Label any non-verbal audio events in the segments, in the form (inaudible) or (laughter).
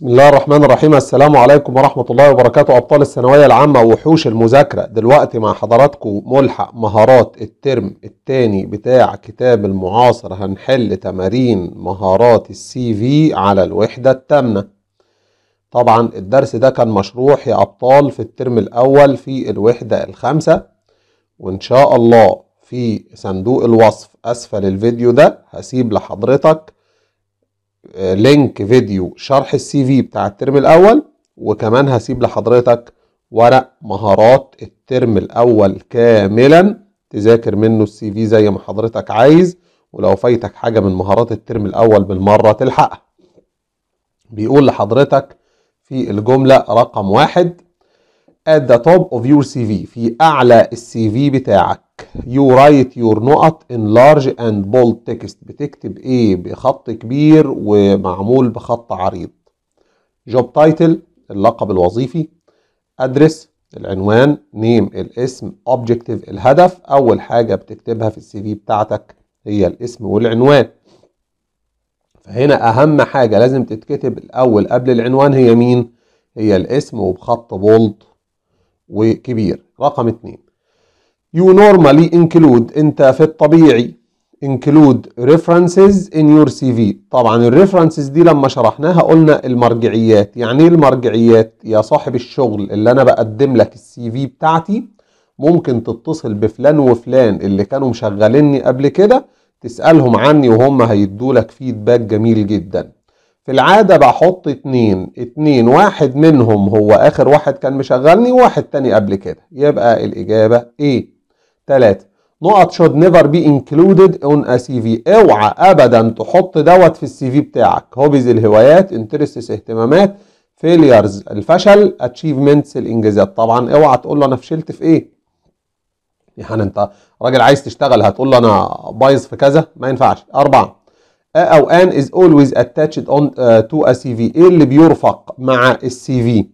بسم الله الرحمن الرحيم السلام عليكم ورحمة الله وبركاته أبطال الثانوية العامة وحوش المذاكرة دلوقتي مع حضراتكم ملحق مهارات الترم الثاني بتاع كتاب المعاصر هنحل تمارين مهارات السي في على الوحدة التامنة طبعا الدرس ده كان مشروح يا أبطال في الترم الأول في الوحدة الخامسة وإن شاء الله في صندوق الوصف أسفل الفيديو ده هسيب لحضرتك لينك فيديو شرح السي في بتاع الترم الاول وكمان هسيب لحضرتك ورق مهارات الترم الاول كاملا تذاكر منه السي في زي ما حضرتك عايز ولو فايتك حاجه من مهارات الترم الاول بالمره تلحقها بيقول لحضرتك في الجمله رقم واحد at the top of your CV في أعلى السي في بتاعك you write your نقط in large and bold text بتكتب إيه بخط كبير ومعمول بخط عريض job title اللقب الوظيفي address العنوان name الاسم objective الهدف أول حاجة بتكتبها في السي في بتاعتك هي الاسم والعنوان فهنا أهم حاجة لازم تتكتب الأول قبل العنوان هي مين؟ هي الاسم وبخط بولد وكبير رقم اثنين you normally include انت في الطبيعي include references in your CV طبعا الريفرنسز دي لما شرحناها قلنا المرجعيات يعني ايه المرجعيات يا صاحب الشغل اللي انا بقدم لك السي في بتاعتي ممكن تتصل بفلان وفلان اللي كانوا مشغليني قبل كده تسألهم عني وهم هيدولك فيدباك جميل جدا في العادة بحط اتنين اتنين واحد منهم هو آخر واحد كان مشغلني وواحد تاني قبل كده يبقى الإجابة إيه تلاتة نقط should never be included on a CV اوعى أبدا تحط دوت في السي في بتاعك هوبيز الهوايات انترستس اهتمامات فيليرز الفشل اتشيفمنتس الانجازات طبعا اوعى تقول له انا فشلت في ايه يعني انت راجل عايز تشتغل هتقول له انا بايظ في كذا ما ينفعش اربعه او ان از اولويز اتاتشد اون تو ا سي في ايه اللي بيرفق مع السي في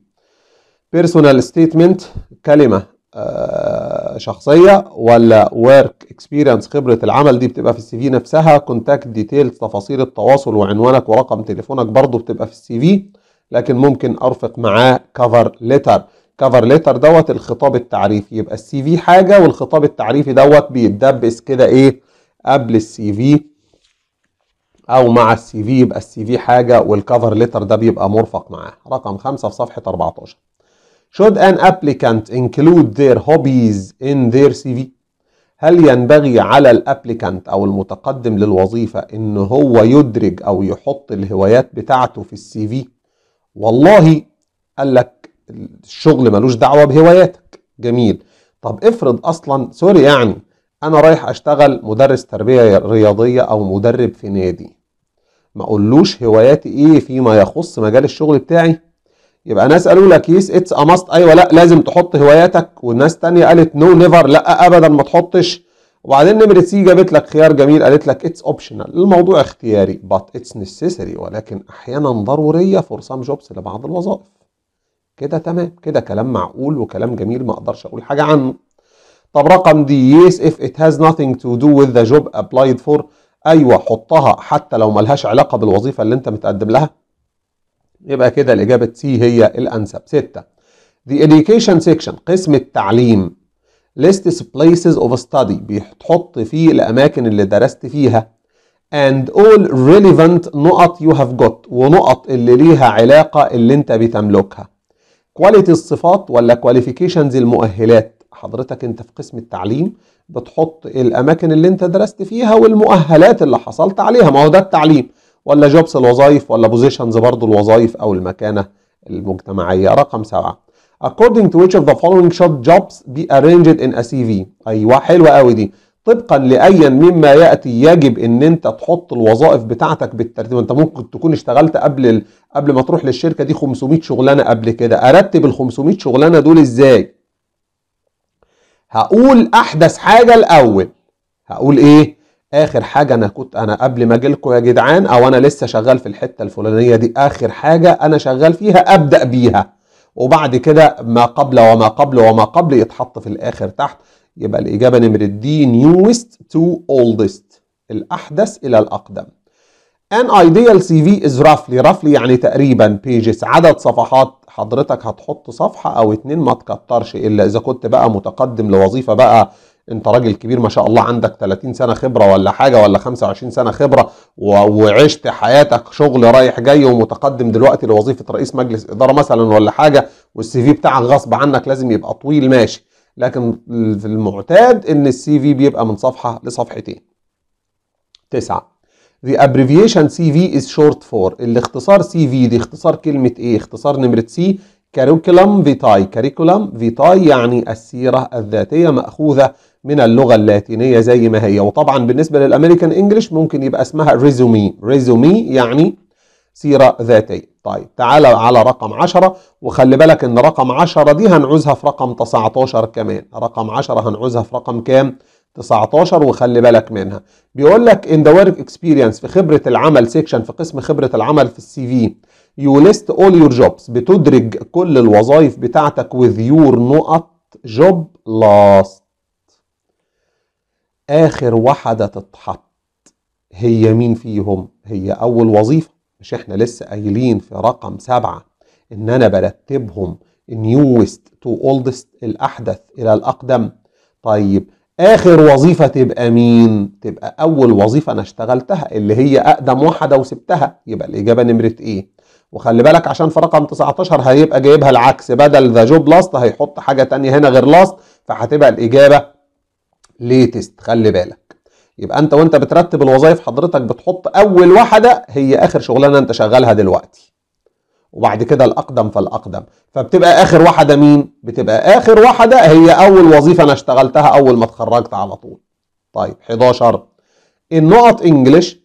بيرسونال ستيتمنت كلمة آه، شخصية ولا ورك اكسبيرينس خبرة العمل دي بتبقى في السي في نفسها كونتاكت ديتيلز تفاصيل التواصل وعنوانك ورقم تليفونك برضو بتبقى في السي في لكن ممكن ارفق معاه كفر ليتر كفر ليتر دوت الخطاب التعريفي يبقى السي في حاجة والخطاب التعريفي دوت بيتدبس كده ايه قبل السي في او مع السي في يبقى السي في حاجه والكفر ليتر ده بيبقى مرفق معاه رقم 5 في صفحه 14 should an applicant include their hobbies in their CV هل ينبغي على الابليكانت او المتقدم للوظيفه ان هو يدرج او يحط الهوايات بتاعته في السي في والله قال لك الشغل ملوش دعوه بهواياتك جميل طب افرض اصلا سوري يعني انا رايح اشتغل مدرس تربيه رياضيه او مدرب في نادي ما اقولوش هواياتي ايه فيما يخص مجال الشغل بتاعي يبقى ناس قالوا لك يس اتس اماست ايوه لا لازم تحط هواياتك والناس تانية قالت نو no, نيفر لا ابدا ما تحطش وبعدين نمرة سي جابت لك خيار جميل قالت لك اتس اوبشنال الموضوع اختياري بات اتس نسيسري ولكن احيانا ضروريه فور سام جوبس لبعض الوظائف كده تمام كده كلام معقول وكلام جميل ما اقدرش اقول حاجه عنه طب رقم دي يس اف ات هاز nothing تو دو وذ ذا جوب ابلايد فور ايوه حطها حتى لو ملهاش علاقه بالوظيفه اللي انت متقدم لها يبقى كده الاجابه سي هي الانسب ستة The education section قسم التعليم lists places of study بتحط فيه الاماكن اللي درست فيها and all relevant نقط you have got ونقط اللي ليها علاقه اللي انت بتملكها quality الصفات ولا qualifications المؤهلات حضرتك انت في قسم التعليم بتحط الاماكن اللي انت درست فيها والمؤهلات اللي حصلت عليها ما هو ده التعليم ولا جوبس الوظائف ولا بوزيشنز برضه الوظائف او المكانه المجتمعيه رقم سبعه according to which of the following short jobs be arranged in a CV ايوه حلوه قوي دي طبقا لايا مما ياتي يجب ان انت تحط الوظائف بتاعتك بالترتيب انت ممكن تكون اشتغلت قبل قبل ما تروح للشركه دي 500 شغلانه قبل كده ارتب ال 500 شغلانه دول ازاي هقول احدث حاجه الاول هقول ايه اخر حاجه انا كنت انا قبل ما اجي لكم يا جدعان او انا لسه شغال في الحته الفلانيه دي اخر حاجه انا شغال فيها ابدا بيها وبعد كده ما قبل وما قبل وما قبل يتحط في الاخر تحت يبقى الاجابه نمره دي نيوست تو اولدست الاحدث الى الاقدم An ideal CV is roughly roughly يعني تقريبا pages عدد صفحات حضرتك هتحط صفحة أو اتنين ما تكترش إلا إذا كنت بقى متقدم لوظيفة بقى أنت راجل كبير ما شاء الله عندك 30 سنة خبرة ولا حاجة ولا 25 سنة خبرة وعشت حياتك شغل رايح جاي ومتقدم دلوقتي لوظيفة رئيس مجلس إدارة مثلا ولا حاجة والسي في بتاعك غصب عنك لازم يبقى طويل ماشي لكن في المعتاد إن السي في بيبقى من صفحة لصفحتين. تسعة The abbreviation CV is short for الاختصار CV دي اختصار كلمة ايه؟ اختصار نمرة C curriculum vitae curriculum vitae يعني السيرة الذاتية مأخوذة من اللغة اللاتينية زي ما هي وطبعا بالنسبة للأمريكان انجلش ممكن يبقى اسمها ريزومي ريزومي يعني سيرة ذاتية طيب تعالى على رقم 10 وخلي بالك ان رقم 10 دي هنعوزها في رقم 19 كمان رقم 10 هنعوزها في رقم كام؟ 19 وخلي بالك منها بيقول لك ان ذا ورك اكسبيرينس في خبره العمل سيكشن في قسم خبره العمل في السي في يو ليست اول يور جوبز بتدرج كل الوظائف بتاعتك وذ يور نقط جوب لاست اخر واحده تتحط هي مين فيهم هي اول وظيفه مش احنا لسه قايلين في رقم سبعة ان انا برتبهم نيوست تو اولدست الاحدث الى الاقدم طيب اخر وظيفه تبقى مين تبقى اول وظيفه انا اشتغلتها اللي هي اقدم واحده وسبتها يبقى الاجابه نمره ايه وخلي بالك عشان في رقم 19 هيبقى جايبها العكس بدل ذا جوب لاست هيحط حاجه تانية هنا غير لاست فهتبقى الاجابه ليتست خلي بالك يبقى انت وانت بترتب الوظائف حضرتك بتحط اول واحده هي اخر شغلانه انت شغالها دلوقتي وبعد كده الاقدم فالاقدم فبتبقى اخر واحده مين بتبقى اخر واحده هي اول وظيفه انا اشتغلتها اول ما اتخرجت على طول طيب 11 النقط انجلش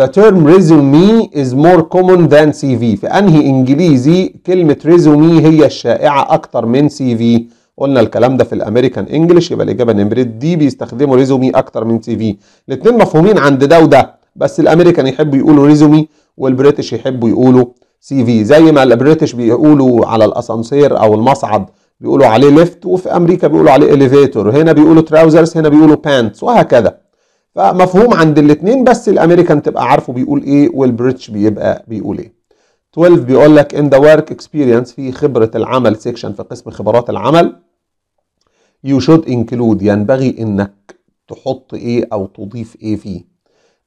The term resume is more common than CV في أنهي إنجليزي كلمة resume هي الشائعة أكتر من CV قلنا الكلام ده في الأمريكان إنجلش يبقى الإجابة نمرة دي بيستخدموا resume أكتر من CV الاتنين مفهومين عند ده وده بس الأمريكان يحبوا يقولوا resume والبريتش يحبوا يقولوا سي في زي ما البريتش بيقولوا على الاسانسير او المصعد بيقولوا عليه ليفت وفي امريكا بيقولوا عليه اليفيتور هنا بيقولوا تراوزرز هنا بيقولوا بانتس وهكذا فمفهوم عند الاثنين بس الامريكان تبقى عارفه بيقول ايه والبريتش بيبقى بيقول ايه 12 بيقول لك ان ذا ورك اكسبيرينس في خبره العمل سيكشن في قسم خبرات العمل يو شود انكلود ينبغي انك تحط ايه او تضيف ايه فيه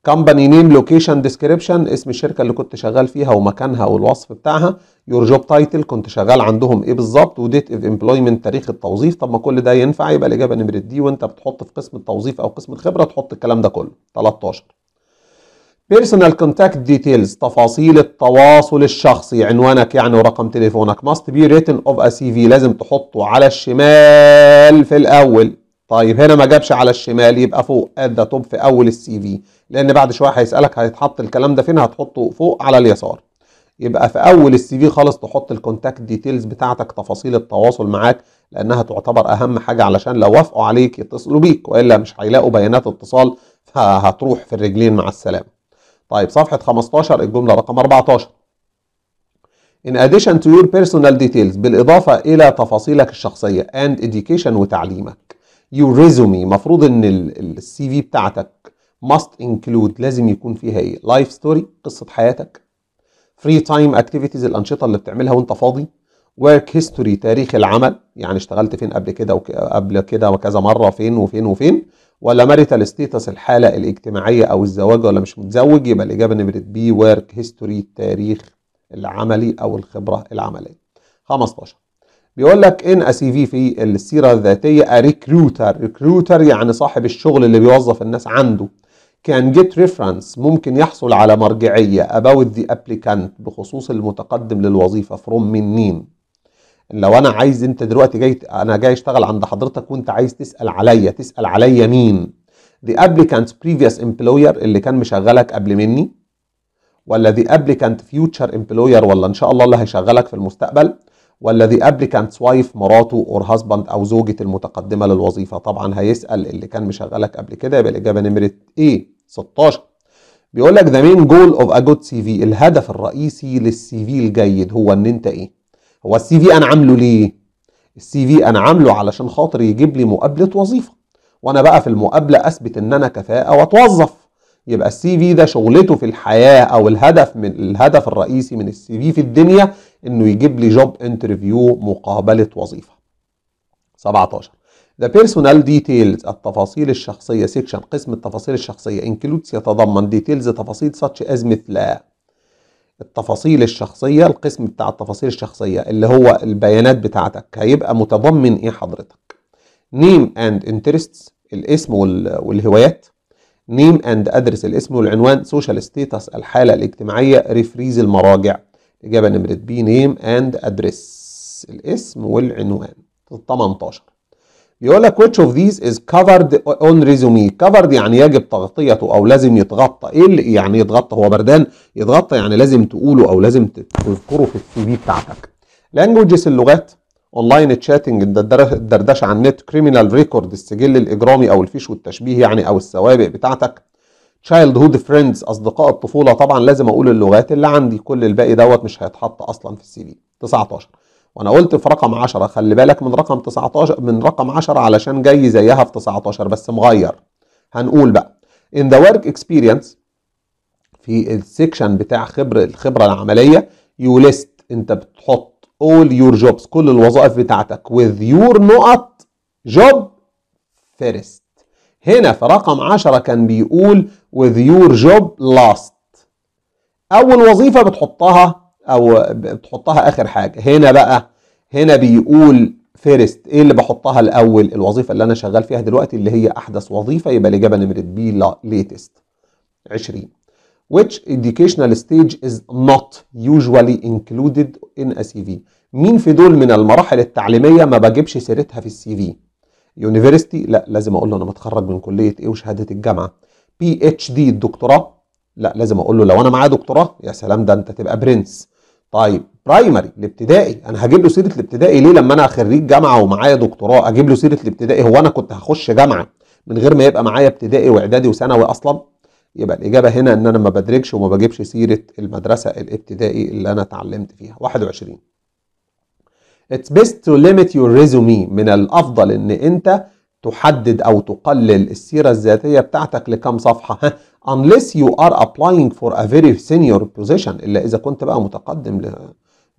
كمباني نيم لوكيشن ديسكريبشن اسم الشركه اللي كنت شغال فيها ومكانها والوصف بتاعها يور جوب تايتل كنت شغال عندهم ايه بالظبط وديت اوف امبلويمنت تاريخ التوظيف طب ما كل ده ينفع يبقى الاجابه نمره دي وانت بتحط في قسم التوظيف او قسم الخبره تحط الكلام ده كله 13 بيرسونال كونتاكت ديتيلز تفاصيل التواصل الشخصي عنوانك يعني ورقم تليفونك ماست بي ريتن اوف ا سي في لازم تحطه على الشمال في الاول طيب هنا ما جابش على الشمال يبقى فوق ات ذا توب في اول السي في لان بعد شويه هيسالك هيتحط الكلام ده فين هتحطه فوق على اليسار يبقى في اول السي في خالص تحط الكونتاكت ديتيلز بتاعتك تفاصيل التواصل معاك لانها تعتبر اهم حاجه علشان لو وافقوا عليك يتصلوا بيك والا مش هيلاقوا بيانات اتصال فهتروح في الرجلين مع السلامه طيب صفحه 15 الجمله رقم 14 In addition to your personal details بالإضافة إلى تفاصيلك الشخصية and education وتعليمك your resume مفروض إن السي في بتاعتك must include لازم يكون فيها ايه لايف ستوري قصه حياتك فري تايم اكتيفيتيز الانشطه اللي بتعملها وانت فاضي ورك هيستوري تاريخ العمل يعني اشتغلت فين قبل كده وقبل كده وكذا مره فين وفين وفين ولا ماريتال status الحاله الاجتماعيه او الزواج ولا مش متزوج يبقى الاجابه نمره بي ورك هيستوري تاريخ العملي او الخبره العمليه 15 بيقول لك ان اسي في في السيره الذاتيه ريكروتر ريكروتر يعني صاحب الشغل اللي بيوظف الناس عنده can get reference ممكن يحصل على مرجعية about the applicant بخصوص المتقدم للوظيفة from من مين لو انا عايز انت دلوقتي جاي انا جاي اشتغل عند حضرتك وانت عايز تسأل عليا تسأل عليا مين the applicant's previous employer اللي كان مشغلك قبل مني ولا the applicant future employer ولا ان شاء الله اللي هيشغلك في المستقبل والذي the وايف مراته اور هازباند أو زوجة المتقدمة للوظيفة طبعا هيسأل اللي كان مشغلك قبل كده يبقى الإجابة نمرة إيه 16 بيقول لك ذا مين جول اوف ا جود سي في الهدف الرئيسي للسي في الجيد هو ان انت ايه هو السي في انا عامله ليه السي في انا عامله علشان خاطر يجيب لي مقابله وظيفه وانا بقى في المقابله اثبت ان انا كفاءه واتوظف يبقى السي في ده شغلته في الحياه او الهدف من الهدف الرئيسي من السي في في الدنيا انه يجيب لي جوب انترفيو مقابله وظيفه 17 The personal details التفاصيل الشخصية سيكشن قسم التفاصيل الشخصية includes يتضمن details تفاصيل such as مثل التفاصيل الشخصية القسم بتاع التفاصيل الشخصية اللي هو البيانات بتاعتك هيبقى متضمن ايه حضرتك name and interests الاسم والهوايات name and address الاسم والعنوان social status الحالة الاجتماعية ريفريز المراجع إجابة نمرة بي نيم أند أدريس الاسم والعنوان 18 بيقول لك which of these is covered on resume covered يعني يجب تغطيته أو لازم يتغطى إيه اللي يعني يتغطى هو بردان يتغطى يعني لازم تقوله أو لازم تذكره في السي في بتاعتك languages اللغات اونلاين تشاتنج الدردشه على النت كريمنال ريكورد السجل الاجرامي او الفيش والتشبيه يعني او السوابق بتاعتك تشايلد هود فريندز اصدقاء الطفوله طبعا لازم اقول اللغات اللي عندي كل الباقي دوت مش هيتحط اصلا في السي في 19 وانا قلت في رقم 10 خلي بالك من رقم 19 من رقم 10 علشان جاي زيها في 19 بس مغير هنقول بقى ان ذا ورك اكسبيرينس في السكشن بتاع خبر الخبره العمليه يو ليست انت بتحط all your jobs كل الوظائف بتاعتك with your نقط job first هنا في رقم 10 كان بيقول with your job last اول وظيفه بتحطها او بتحطها اخر حاجه هنا بقى هنا بيقول فيرست ايه اللي بحطها الاول الوظيفه اللي انا شغال فيها دلوقتي اللي هي احدث وظيفه يبقى الاجابه نمره بي ليتست 20 which educational stage is not usually included in a CV مين في دول من المراحل التعليميه ما بجيبش سيرتها في السي في يونيفرستي لا لازم اقول له انا متخرج من كليه ايه وشهاده الجامعه بي اتش دي الدكتوراه لا لازم اقول له لو انا معايا دكتوراه يا سلام ده انت تبقى برنس طيب برايمري الابتدائي انا هجيب له سيره الابتدائي ليه لما انا خريج جامعه ومعايا دكتوراه اجيب له سيره الابتدائي هو انا كنت هخش جامعه من غير ما يبقى معايا ابتدائي واعدادي وثانوي اصلا يبقى الاجابه هنا ان انا ما بدرجش وما بجيبش سيره المدرسه الابتدائي اللي انا اتعلمت فيها 21 It's best to limit your resume من الافضل ان انت تحدد أو تقلل السيرة الذاتية بتاعتك لكم صفحة unless you are applying for a very senior position إلا إذا كنت بقى متقدم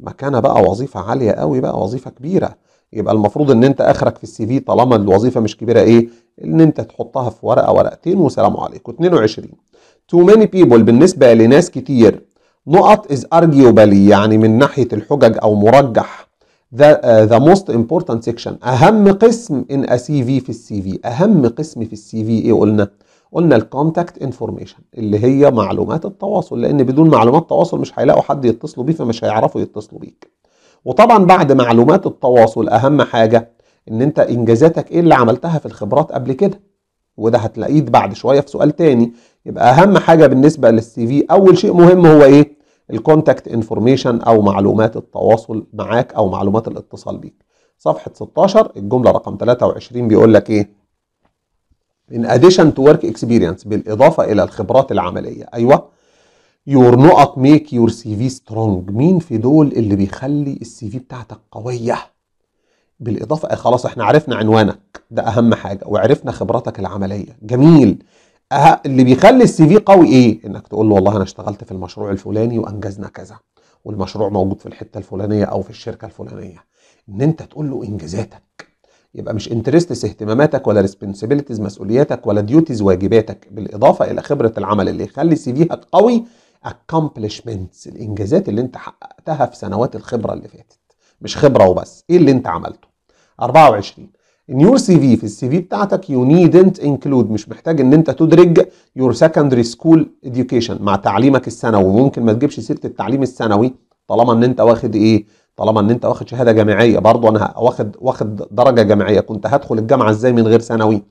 لمكانة بقى وظيفة عالية قوي بقى وظيفة كبيرة يبقى المفروض ان انت اخرك في السي في طالما الوظيفه مش كبيره ايه ان انت تحطها في ورقه ورقتين وسلام عليكم 22 تو ماني بيبول بالنسبه لناس كتير نقط از ارجيوبالي يعني من ناحيه الحجج او مرجح ذا موست the سيكشن uh, أهم قسم ان سي في في السي في أهم قسم في السي في إيه قلنا؟ قلنا الكونتاكت انفورميشن اللي هي معلومات التواصل لأن بدون معلومات تواصل مش هيلاقوا حد يتصلوا بيه فمش هيعرفوا يتصلوا بيك. وطبعا بعد معلومات التواصل أهم حاجة إن أنت إنجازاتك إيه اللي عملتها في الخبرات قبل كده؟ وده هتلاقيه بعد شوية في سؤال تاني يبقى أهم حاجة بالنسبة للسي في أول شيء مهم هو إيه؟ الكونتاكت انفورميشن او معلومات التواصل معاك او معلومات الاتصال بيك صفحه 16 الجمله رقم 23 بيقول لك ايه in addition to work experience بالاضافه الى الخبرات العمليه ايوه يور نقط ميك يور سي في سترونج مين في دول اللي بيخلي السي في بتاعتك قويه بالاضافه خلاص احنا عرفنا عنوانك ده اهم حاجه وعرفنا خبراتك العمليه جميل اللي بيخلي السي في قوي ايه؟ انك تقول له والله انا اشتغلت في المشروع الفلاني وانجزنا كذا والمشروع موجود في الحته الفلانيه او في الشركه الفلانيه ان انت تقول له انجازاتك يبقى مش انترستس اهتماماتك ولا ريسبونسبيلتيز مسؤولياتك ولا ديوتيز واجباتك بالاضافه الى خبره العمل اللي يخلي سي فيك قوي accomplishments الانجازات اللي انت حققتها في سنوات الخبره اللي فاتت مش خبره وبس ايه اللي انت عملته 24 ان يور سي في السي في بتاعتك يو نيدنت انكلود مش محتاج ان انت تدرج يور سكندري سكول اديوكيشن مع تعليمك الثانوي وممكن ما تجيبش سيره التعليم الثانوي طالما ان انت واخد ايه طالما ان انت واخد شهاده جامعيه برضو انا واخد واخد درجه جامعيه كنت هدخل الجامعه ازاي من غير ثانوي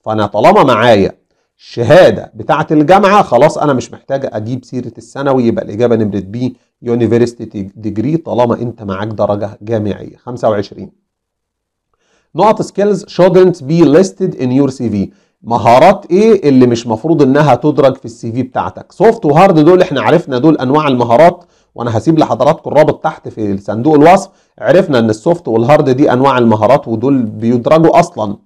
فانا طالما معايا شهاده بتاعه الجامعه خلاص انا مش محتاج اجيب سيره الثانوي يبقى الاجابه نمره بي يونيفرستي ديجري طالما انت معاك درجه جامعيه 25 نقط skills shouldn't be listed in your CV مهارات ايه اللي مش مفروض انها تدرج في السي في بتاعتك سوفت وهارد دول احنا عرفنا دول انواع المهارات وانا هسيب لحضراتكم الرابط تحت في صندوق الوصف عرفنا ان السوفت والهارد دي انواع المهارات ودول بيدرجوا اصلا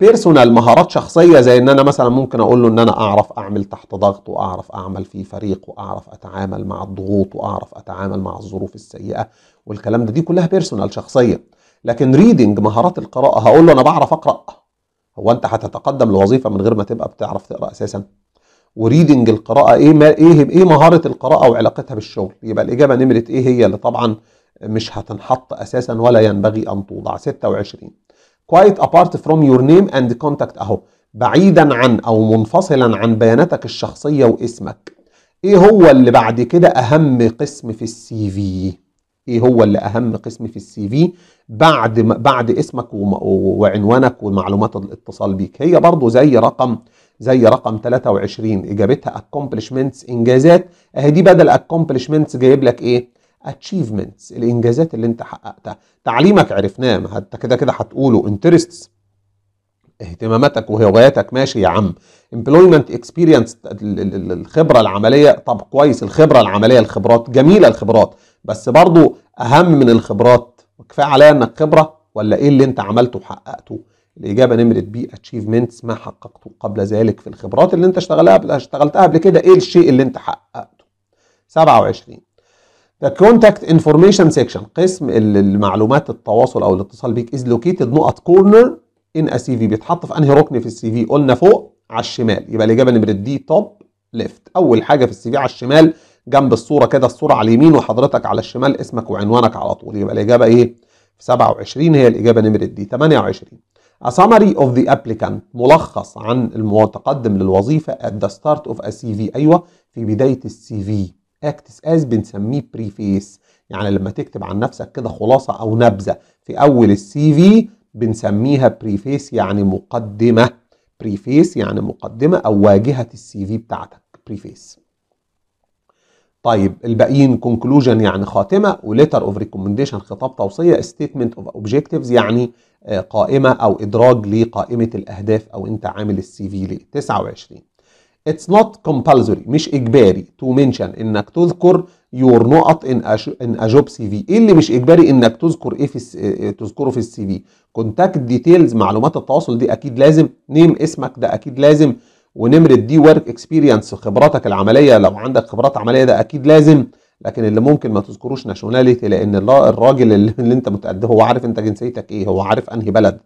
بيرسونال مهارات شخصيه زي ان انا مثلا ممكن اقول له ان انا اعرف اعمل تحت ضغط واعرف اعمل في فريق واعرف اتعامل مع الضغوط واعرف اتعامل مع الظروف السيئه والكلام ده دي كلها بيرسونال شخصيه لكن ريدنج مهارات القراءه هقول له انا بعرف اقرا هو انت هتتقدم لوظيفه من غير ما تبقى بتعرف تقرا اساسا وريدنج القراءه ايه ما ايه ايه مهاره القراءه وعلاقتها بالشغل يبقى الاجابه نمره ايه هي اللي طبعا مش هتنحط اساسا ولا ينبغي ان توضع 26 quite apart from your name and contact اهو بعيدا عن او منفصلا عن بياناتك الشخصيه واسمك ايه هو اللي بعد كده اهم قسم في السي في ايه هو اللي اهم قسم في السي في بعد بعد اسمك وعنوانك ومعلومات الاتصال بيك هي برضو زي رقم زي رقم 23 اجابتها accomplishments انجازات اهي دي بدل accomplishments جايب لك ايه achievements الانجازات اللي انت حققتها تعليمك عرفناه ما انت كده كده هتقوله interests اهتماماتك وهواياتك ماشي يا عم employment experience الخبره العمليه طب كويس الخبره العمليه الخبرات جميله الخبرات بس برضو اهم من الخبرات وكفايه عليا انك خبره ولا ايه اللي انت عملته وحققته الاجابه نمره بي اتشيفمنتس ما حققته قبل ذلك في الخبرات اللي انت اشتغلها اشتغلتها قبل كده ايه الشيء اللي انت حققته 27 ذا كونتاكت انفورميشن سيكشن قسم المعلومات التواصل او الاتصال بيك از لوكيتد نقط كورنر ان سي في بيتحط في انهي ركن في السي في قلنا فوق على الشمال يبقى الاجابه نمره دي توب ليفت اول حاجه في السي في على الشمال جنب الصورة كده الصورة على اليمين وحضرتك على الشمال اسمك وعنوانك على طول يبقى الإجابة إيه؟ 27 هي الإجابة نمرة دي 28 A summary of the applicant ملخص عن المتقدم للوظيفة at the start of a CV أيوة في بداية السي في acts as بنسميه preface يعني لما تكتب عن نفسك كده خلاصة أو نبذة في أول السي في بنسميها preface يعني مقدمة preface يعني مقدمة أو واجهة السي في بتاعتك preface طيب الباقيين كونكلوجن يعني خاتمه وليتر اوف ريكومنديشن خطاب توصيه ستيتمنت اوف اوبجيكتيفز يعني آه، قائمه او ادراج لقائمه الاهداف او انت عامل السي في ليه 29 اتس نوت كومبلسوري مش اجباري تو منشن انك تذكر يور نقط ان اجوب سي في ايه اللي مش اجباري انك تذكر ايه في آه، تذكره في السي في كونتاكت ديتيلز معلومات التواصل دي اكيد لازم نيم اسمك ده اكيد لازم ونمره دي ورك اكسبيرينس خبراتك العمليه لو عندك خبرات عمليه ده اكيد لازم لكن اللي ممكن ما تذكروش ناشوناليتي لان الراجل اللي (laughs) انت متقد هو عارف انت جنسيتك ايه هو عارف انهي بلد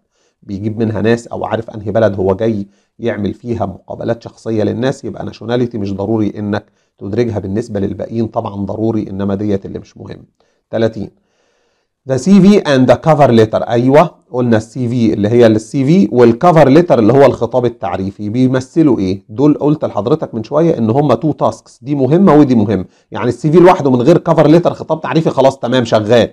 بيجيب منها ناس او عارف انهي بلد هو جاي يعمل فيها مقابلات شخصيه للناس يبقى ناشوناليتي مش ضروري انك تدرجها بالنسبه للباقيين طبعا ضروري انما ديت اللي مش مهم 30 ذا سي في اند ذا كفر ليتر ايوه قلنا السي في اللي هي السي في والكفر ليتر اللي هو الخطاب التعريفي بيمثلوا ايه دول قلت لحضرتك من شويه ان هم تو تاسكس دي مهمه ودي مهمه يعني السي في لوحده من غير كفر ليتر خطاب تعريفي خلاص تمام شغال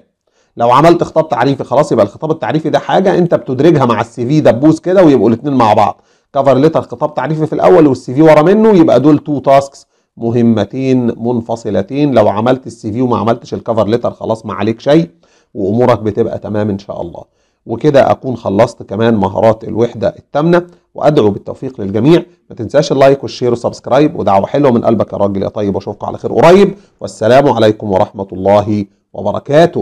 لو عملت خطاب تعريفي خلاص يبقى الخطاب التعريفي ده حاجه انت بتدرجها مع السي في دبوس كده ويبقوا الاثنين مع بعض كفر ليتر خطاب تعريفي في الاول والسي في ورا منه يبقى دول تو تاسكس مهمتين منفصلتين لو عملت السي في وما عملتش الكفر ليتر خلاص ما عليك شيء وامورك بتبقى تمام ان شاء الله وكده اكون خلصت كمان مهارات الوحده الثامنه وادعو بالتوفيق للجميع ما تنساش اللايك والشير والسبسكرايب ودعوه حلوه من قلبك يا راجل يا طيب واشوفكم على خير قريب والسلام عليكم ورحمه الله وبركاته